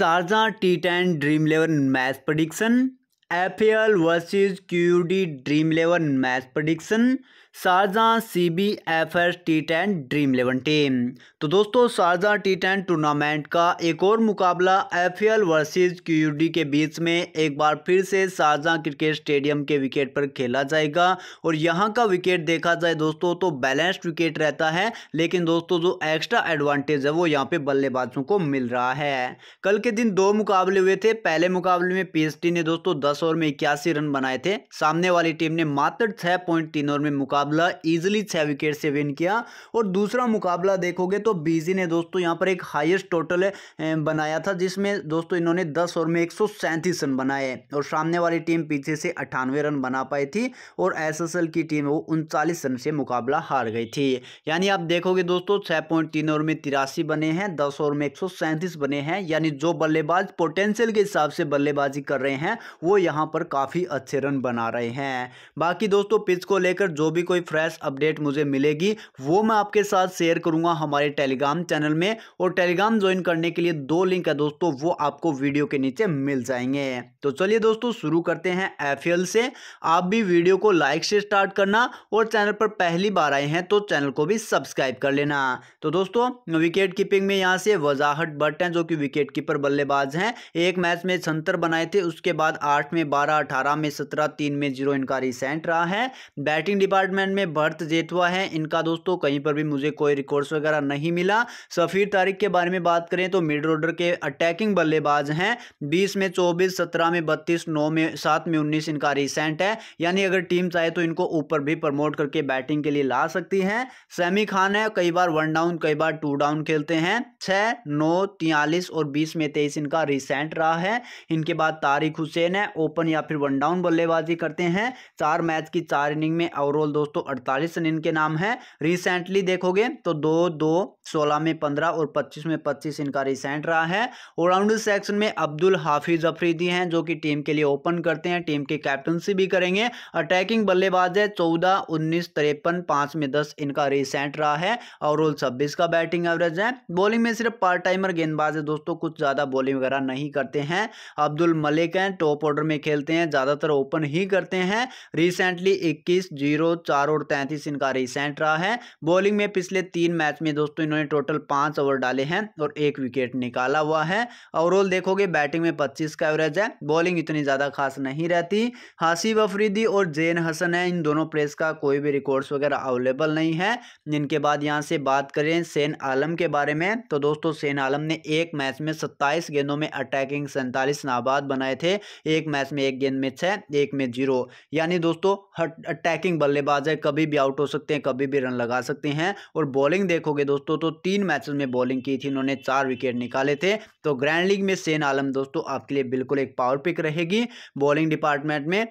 Sharjah T ten dream eleven match prediction F L versus Q D dream eleven match prediction Sharjah C B F S T ten dream eleven team तो दोस्तों Sharjah T ten tournament का एक और मुकाबला F L versus D के बीच में एक बार फिर से शारजहाँ क्रिकेट स्टेडियम के विकेट पर खेला जाएगा और यहाँ का विकेट देखा जाए दोस्तों तो बैलेंस्ड विकेट रहता है लेकिन दोस्तों जो एक्स्ट्रा एडवांटेज है वो यहाँ पे बल्लेबाजों को मिल रहा है कल के दिन दो मुकाबले हुए थे पहले मुकाबले में पी ने दोस्तों दस दस ओवर में इक्यासी रन बनाए थे सामने वाली टीम ने मात्र छह पॉइंट तीन ओवर में मुकाबला इजिली छह विकेट से विन किया और दूसरा मुकाबला देखोगे तो बीजी ने दोस्तों यहाँ पर एक हाईएस्ट टोटल बनाया था जिसमें दोस्तों इन्होंने दस ओवर में एक रन बनाए और सामने वाली टीम पीछे से अठानवे रन बना पाई थी और एस की टीम वो उनचालीस रन से मुकाबला हार गई थी यानी आप देखोगे दोस्तों छह पॉइंट तीन ओवर में तिरासी बने हैं दस ओवर में एक बने हैं यानी जो बल्लेबाज पोटेंशियल के हिसाब से बल्लेबाजी कर रहे हैं वो यहाँ पर काफ़ी अच्छे रन बना रहे हैं बाकी दोस्तों पिच को लेकर जो भी कोई फ्रेश अपडेट मुझे मिलेगी वो मैं आपके साथ शेयर करूँगा हमारे टेलीग्राम चैनल में और टेलीग्राम ज्वाइन करने के लिए दो लिंक है दोस्तों वो आपको वीडियो के नीचे मिल जाएंगे तो चलिए दोस्तों शुरू करते हैं एफ से आप भी वीडियो को लाइक से स्टार्ट करना और चैनल पर पहली बार आए हैं तो चैनल को भी सब्सक्राइब कर लेना तो दोस्तों विकेट कीपिंग में यहाँ से वजाहट बट हैं जो कि विकेट कीपर बल्लेबाज हैं एक मैच में छंतर बनाए थे उसके बाद आठ में में बारह अठारह में सत्रह तीन में जीरो इनका रिसेंट रहा है बैटिंग डिपार्टमेंट में भर्त जेतवा है इनका दोस्तों कहीं पर भी मुझे कोई रिकॉर्ड्स वगैरह नहीं मिला सफ़ीर तारिक के बारे में बात करें तो मिड ऑर्डर के अटैकिंग बल्लेबाज हैं बीस में चौबीस सत्रह में बत्तीस नौ में सात में उन्नीस इनका रिसेंट है यानी अगर टीम चाहे तो इनको ऊपर भी प्रमोट करके बैटिंग के लिए ला सकती है सैमी खान है कई बार वन डाउन कई बार टू डाउन खेलते हैं छः नौ तियालीस और बीस में तेईस इनका रिसेंट रहा है इनके बाद तारिक हुसैन है ओ ओपन या फिर वन डाउन बल्लेबाजी करते हैं चार मैच की चार इनिंग में ओवरऑल दोस्तों अड़तालीस रन इनके नाम है रिसेंटली देखोगे तो दो दो सोलह में पंद्रह और पच्चीस में पच्चीस इनका रिसेंट रहा है ऑलराउंडर सेक्शन में अब्दुल हाफिज अफरीदी हैं जो कि टीम के लिए ओपन करते हैं टीम के कैप्टनसी भी करेंगे अटैकिंग बल्लेबाज है चौदह उन्नीस तिरपन पांच में दस इनका रिसेंट रहा है ओवरऑल छब्बीस का बैटिंग एवरेज है बॉलिंग में सिर्फ पार्ट टाइमर गेंदबाज है दोस्तों कुछ ज़्यादा बॉलिंग वगैरह नहीं करते हैं अब्दुल मलिक हैं टॉप ऑर्डर में खेलते हैं ज़्यादातर ओपन ही करते हैं रिसेंटली इक्कीस जीरो चार और तैंतीस इनका रिसेंट रहा है बॉलिंग में पिछले तीन मैच में दोस्तों इन्होंने टोटल पाँच ओवर डाले हैं और एक विकेट निकाला हुआ है ओवरऑल देखोगे बैटिंग में पच्चीस का एवरेज है बॉलिंग इतनी ज़्यादा खास नहीं रहती हासिफ अफरीदी और जेन हसन है इन दोनों प्लेस का कोई भी रिकॉर्ड्स वगैरह अवेलेबल नहीं है जिनके बाद यहाँ से बात करें सेन आलम के बारे में तो दोस्तों सेन आलम ने एक मैच में सत्ताईस गेंदों में अटैकिंग सैंतालीस नाबाद बनाए थे एक मैच मैच में एक गेंद में छः एक में जीरो यानी दोस्तों अटैकिंग बल्लेबाज है कभी भी आउट हो सकते हैं कभी भी रन लगा सकते हैं और बॉलिंग देखोगे दोस्तों तो तीन मैच में बॉलिंग की थी इन्होंने चार विकेट निकाले थे तो ग्रैंड लीग में सेन आलम दोस्तों आपके लिए बिल्कुल एक पावर पिक रहेगी बॉलिंग डिपार्टमेंट में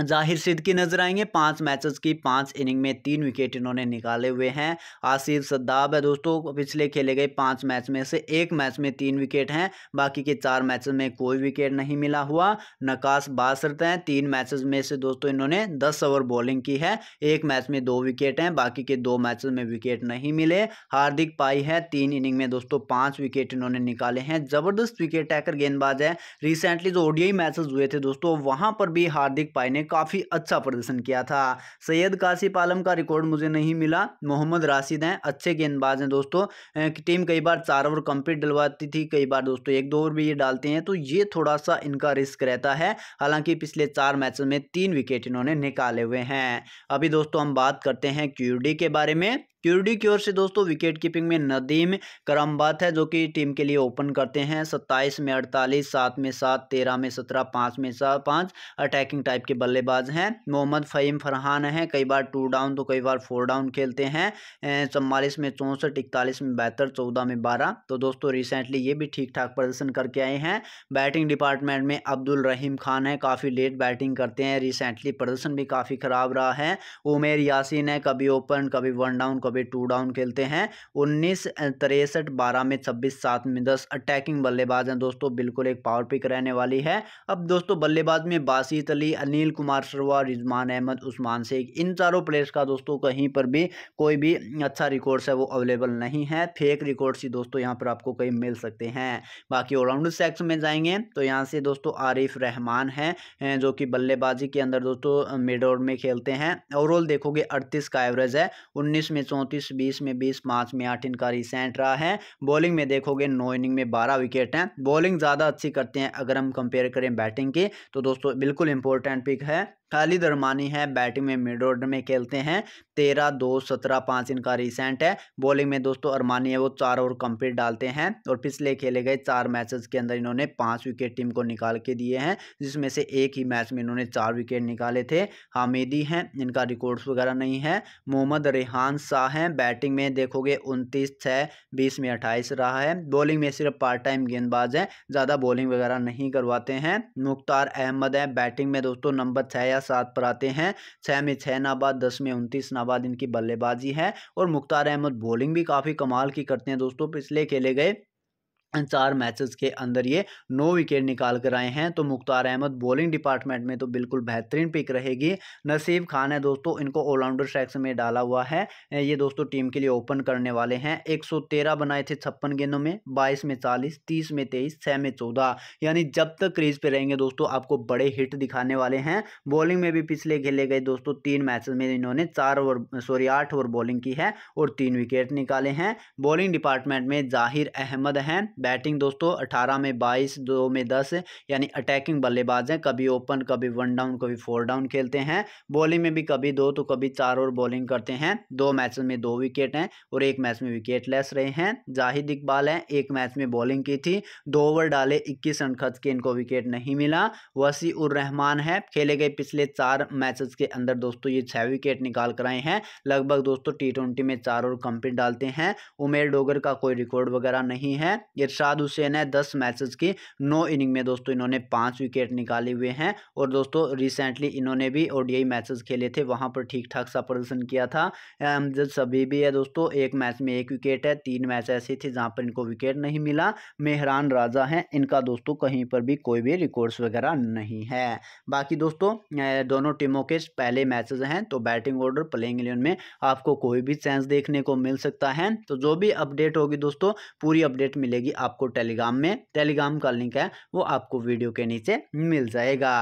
जाहिर सिद्दकी नजर आएंगे पांच मैचेस की पांच इनिंग में तीन विकेट इन्होंने निकाले हुए हैं आसिफ सद्दाब है दोस्तों पिछले खेले गए पांच मैच में से एक मैच में तीन विकेट हैं बाकी के चार मैच में कोई विकेट नहीं मिला हुआ नकाश बासरत हैं तीन मैचेस में से दोस्तों इन्होंने दस ओवर बॉलिंग की है एक मैच में दो विकेट हैं बाकी के दो मैच में विकेट नहीं मिले हार्दिक पाई है तीन इनिंग में दोस्तों पाँच विकेट इन्होंने निकाले हैं ज़बरदस्त विकेट टैकर गेंदबाज है रिसेंटली जो ओडियाई मैचेस हुए थे दोस्तों वहाँ पर भी हार्दिक पाई ने काफ़ी अच्छा प्रदर्शन किया था सैयद काशिप आलम का रिकॉर्ड मुझे नहीं मिला मोहम्मद राशिद हैं अच्छे गेंदबाज हैं दोस्तों टीम कई बार चार ओवर कंप्लीट डलवाती थी कई बार दोस्तों एक दो ओवर भी ये डालते हैं तो ये थोड़ा सा इनका रिस्क रहता है हालांकि पिछले चार मैचों में तीन विकेट इन्होंने निकाले हुए हैं अभी दोस्तों हम बात करते हैं क्यूडी के बारे में क्यूरडी की ओर से दोस्तों विकेट कीपिंग में नदीम करम्बत है जो कि टीम के लिए ओपन करते हैं सत्ताईस में अड़तालीस सात में सात तेरह में सत्रह पाँच में सात पाँच अटैकिंग टाइप के बल्लेबाज हैं मोहम्मद फ़हीम फरहान हैं कई बार टू डाउन तो कई बार फोर डाउन खेलते हैं चवालीस में चौंसठ इकतालीस में बहत्तर चौदह में बारह तो दोस्तों रिसेंटली ये भी ठीक ठाक प्रदर्शन करके आए हैं बैटिंग डिपार्टमेंट में अब्दुल रहीम खान है काफ़ी लेट बैटिंग करते हैं रिसेंटली प्रदर्शन भी काफ़ी ख़राब रहा है उमेर यासिन है कभी ओपन कभी वन डाउन कभी कभी टू डाउन खेलते हैं उन्नीस तिरसठ बारह में छब्बीस सात में दस अटैकिंग बल्लेबाज हैं दोस्तों बिल्कुल एक पावर पिक रहने वाली है अब दोस्तों बल्लेबाज में बासित अली अनिल कुमार शर्मा रिजमान अहमद उस्मान शेख इन चारों प्लेयर्स का दोस्तों कहीं पर भी कोई भी अच्छा रिकॉर्ड्स है वो अवेलेबल नहीं है फेक रिकॉर्ड्स ही दोस्तों यहाँ पर आपको कहीं मिल सकते हैं बाकी ऑलराउंडर सेक्स में जाएंगे तो यहाँ से दोस्तों आरिफ रहमान हैं जो कि बल्लेबाजी के अंदर दोस्तों मिड ओवर में खेलते हैं ओवरऑल देखोगे अड़तीस का एवरेज है उन्नीस में चौंतीस चौंतीस बीस में बीस पाँच में आठ इनका रिसेंट रहा है बॉलिंग में देखोगे नौ इनिंग में बारह विकेट हैं बॉलिंग ज़्यादा अच्छी करते हैं अगर हम कंपेयर करें बैटिंग की तो दोस्तों बिल्कुल इंपॉर्टेंट पिक है खालिद रमानी है बैटिंग में मिड ऑर्डर में खेलते हैं तेरह दो सत्रह पाँच इनका रिसेंट है बॉलिंग में दोस्तों अरमानी है वो चार ओवर कंप्लीट डालते हैं और पिछले खेले गए चार मैचेस के अंदर इन्होंने पाँच विकेट टीम को निकाल के दिए हैं जिसमें से एक ही मैच में इन्होंने चार विकेट निकाले थे हामिदी हैं इनका रिकॉर्ड्स वगैरह नहीं है मोहम्मद रेहान शाह हैं बैटिंग में देखोगे उनतीस छः बीस में अट्ठाईस रहा है बॉलिंग में सिर्फ पार्ट टाइम गेंदबाज हैं ज़्यादा बॉलिंग वगैरह नहीं करवाते हैं मुख्तार अहमद है बैटिंग में दोस्तों नंबर छः या सात पर आते हैं छः में छः नाबाद दस में उनतीस नाबाद इनकी बल्लेबाजी है और मुख्तार अहमद बॉलिंग भी काफ़ी कमाल की करते हैं दोस्तों पिछले खेले गए चार मैचेस के अंदर ये नौ विकेट निकाल कर आए हैं तो मुख्तार अहमद बॉलिंग डिपार्टमेंट में तो बिल्कुल बेहतरीन पिक रहेगी नसीब खान है दोस्तों इनको ऑलराउंडर स्ट्राइक्स में डाला हुआ है ये दोस्तों टीम के लिए ओपन करने वाले हैं 113 बनाए थे छप्पन गेंदों में 22 में 40 30 में 23 छः में चौदह यानी जब तक क्रीज पर रहेंगे दोस्तों आपको बड़े हिट दिखाने वाले हैं बॉलिंग में भी पिछले खेले गए दोस्तों तीन मैच में इन्होंने चार ओवर सॉरी आठ ओवर बॉलिंग की है और तीन विकेट निकाले हैं बॉलिंग डिपार्टमेंट में जाहिर अहमद हैं बैटिंग दोस्तों अठारह में बाईस दो में दस यानी अटैकिंग बल्लेबाज हैं कभी ओपन कभी वन डाउन कभी फोर डाउन खेलते हैं बॉलिंग में भी कभी दो तो कभी चार ओवर बॉलिंग करते हैं दो मैच में दो विकेट हैं और एक मैच में विकेट लेस रहे हैं जाहिद इकबाल हैं एक मैच में बॉलिंग की थी दो ओवर डाले इक्कीस रन खर्च के इनको विकेट नहीं मिला वसी उर रहमान है खेले गए पिछले चार मैचेस के अंदर दोस्तों ये छः विकेट निकाल कर आए हैं लगभग दोस्तों टी ट्वेंटी में चार ओवर कंप्लीट डालते हैं उमेर डोगर का कोई रिकॉर्ड वगैरह नहीं है ये इरशाद हुसैन है दस मैचेस की नौ इनिंग में दोस्तों इन्होंने पांच विकेट निकाले हुए हैं और दोस्तों रिसेंटली इन्होंने भी ओडीआई मैचेस खेले थे वहां पर ठीक ठाक सा प्रदर्शन किया था अमजद सभी भी है दोस्तों एक मैच में एक विकेट है तीन मैच ऐसे थे जहाँ पर इनको विकेट नहीं मिला मेहरान राजा हैं इनका दोस्तों कहीं पर भी कोई भी रिकॉर्ड्स वगैरह नहीं है बाकी दोस्तों दोनों टीमों के पहले मैचेज हैं तो बैटिंग ऑर्डर प्लेइंग इलेवन में आपको कोई भी चांस देखने को मिल सकता है तो जो भी अपडेट होगी दोस्तों पूरी अपडेट मिलेगी आपको टेलीग्राम में टेलीग्राम का लिंक है वो आपको वीडियो के नीचे मिल जाएगा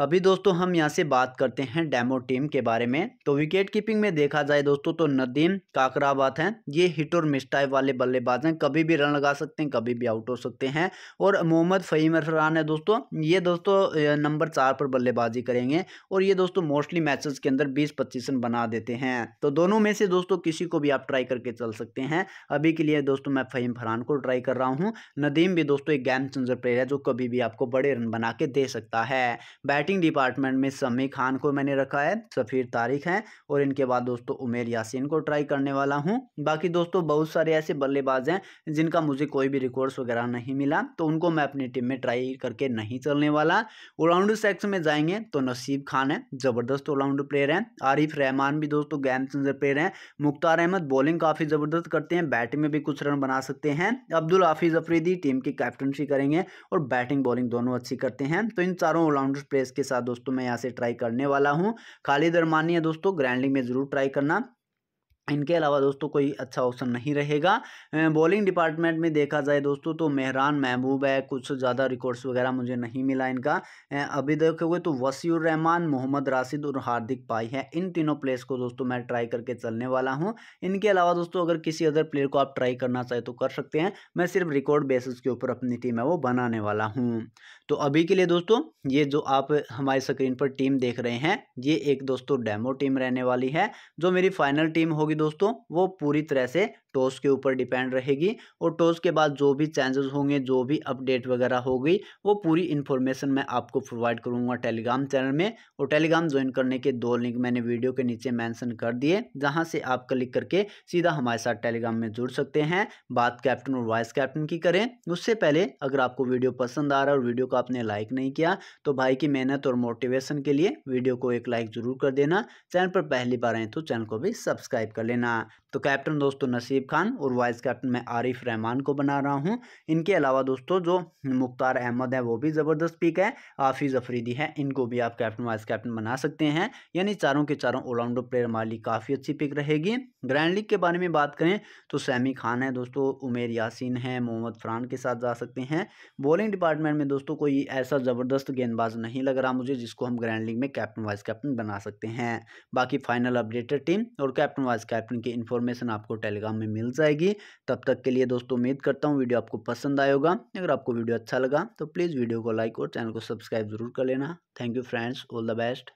अभी दोस्तों हम यहाँ से बात करते हैं डेमो टीम के बारे में तो विकेट कीपिंग में देखा जाए दोस्तों तो नदीम काकराबाद हैं ये हिट और मिस टाइप वाले बल्लेबाज हैं कभी भी रन लगा सकते हैं कभी भी आउट हो सकते हैं और मोहम्मद फ़हीम अरफरान है दोस्तों ये दोस्तों नंबर चार पर बल्लेबाजी करेंगे और ये दोस्तों मोस्टली मैचेस के अंदर बीस पच्चीस रन बना देते हैं तो दोनों में से दोस्तों किसी को भी आप ट्राई करके चल सकते हैं अभी के लिए दोस्तों मैं फ़हीम फरहान को ट्राई कर रहा हूँ नदीम भी दोस्तों एक गेम चेंजर प्लेयर है जो कभी भी आपको बड़े रन बना के दे सकता है बैटिंग बैटिंग डिपार्टमेंट में समी खान को मैंने रखा है सफ़ीर तारिक हैं और इनके बाद दोस्तों उमेर यासिन को ट्राई करने वाला हूँ बाकी दोस्तों बहुत सारे ऐसे बल्लेबाज हैं जिनका मुझे कोई भी रिकॉर्ड्स वगैरह नहीं मिला तो उनको मैं अपनी टीम में ट्राई करके नहीं चलने वाला ऑलराउंडर सेक्स में जाएंगे तो नसीब खान है ज़बरदस्त ऑलराउंडर प्लेयर हैं आरिफ रहमान भी दोस्तों गेम चेंजर प्लेयर हैं मुख्तार अहमद बॉलिंग काफ़ी ज़बरदस्त करते हैं बैटिंग में भी कुछ रन बना सकते हैं अब्दुल हाफिज़ अफरीदी टीम की कैप्टनशी करेंगे और बैटिंग बॉलिंग दोनों अच्छी करते हैं तो इन चारों ऑलराउंडर प्लेयर्स इसके साथ दोस्तों मैं यहाँ से ट्राई करने वाला हूँ खाली दरमानी है दोस्तों ग्रैंडिंग में ज़रूर ट्राई करना इनके अलावा दोस्तों कोई अच्छा ऑप्शन नहीं रहेगा बॉलिंग डिपार्टमेंट में देखा जाए दोस्तों तो मेहरान महबूब है कुछ ज़्यादा रिकॉर्ड्स वगैरह मुझे नहीं मिला इनका अभी देखोगे तो वसीउर रहमान मोहम्मद राशिद और हार्दिक पाई है इन तीनों प्लेयर्स को दोस्तों मैं ट्राई करके चलने वाला हूँ इनके अलावा दोस्तों अगर किसी अदर प्लेयर को आप ट्राई करना चाहें तो कर सकते हैं मैं सिर्फ रिकॉर्ड बेसिस के ऊपर अपनी टीम है वो बनाने वाला हूँ तो अभी के लिए दोस्तों ये जो आप हमारी स्क्रीन पर टीम देख रहे हैं ये एक दोस्तों डेमो टीम रहने वाली है जो मेरी फाइनल टीम होगी दोस्तों वो पूरी तरह से टॉस के ऊपर डिपेंड रहेगी और टॉस के बाद जो भी चेंजेस होंगे जो भी अपडेट वगैरह होगी वो पूरी इन्फॉर्मेशन मैं आपको प्रोवाइड करूँगा टेलीग्राम चैनल में और टेलीग्राम ज्वाइन करने के दो लिंक मैंने वीडियो के नीचे मैंसन कर दिए जहाँ से आप क्लिक करके सीधा हमारे साथ टेलीग्राम में जुड़ सकते हैं बात कैप्टन और वाइस कैप्टन की करें उससे पहले अगर आपको वीडियो पसंद आ रहा है और वीडियो को आपने लाइक नहीं किया तो भाई की मेहनत और मोटिवेशन के लिए वीडियो को एक लाइक जरूर कर देना चैनल पर पहली बार आए तो चैनल को भी सब्सक्राइब कर लेना तो कैप्टन दोस्तों नसीब आसिफ खान और वाइस कैप्टन मैं आरिफ रहमान को बना रहा हूँ इनके अलावा दोस्तों जो मुख्तार अहमद है वो भी ज़बरदस्त पिक है आफिज अफरीदी है इनको भी आप कैप्टन वाइस कैप्टन बना सकते हैं यानी चारों के चारों ऑलराउंडर प्लेयर हमारे लिए काफ़ी अच्छी पिक रहेगी ग्रैंड लीग के बारे में बात करें तो सैमी खान है दोस्तों उमेर यासिन है मोहम्मद फरहान के साथ जा सकते हैं बॉलिंग डिपार्टमेंट में दोस्तों कोई ऐसा ज़बरदस्त गेंदबाज नहीं लग रहा मुझे जिसको हम ग्रैंड लीग में कैप्टन वाइस कैप्टन बना सकते हैं बाकी फाइनल अपडेटेड टीम और कैप्टन वाइस कैप्टन की इन्फॉर्मेशन आपको टेलीग्राम में मिल जाएगी तब तक के लिए दोस्तों उम्मीद करता हूँ वीडियो आपको पसंद आए होगा अगर आपको वीडियो अच्छा लगा तो प्लीज़ वीडियो को लाइक और चैनल को सब्सक्राइब जरूर कर लेना thank you friends all the best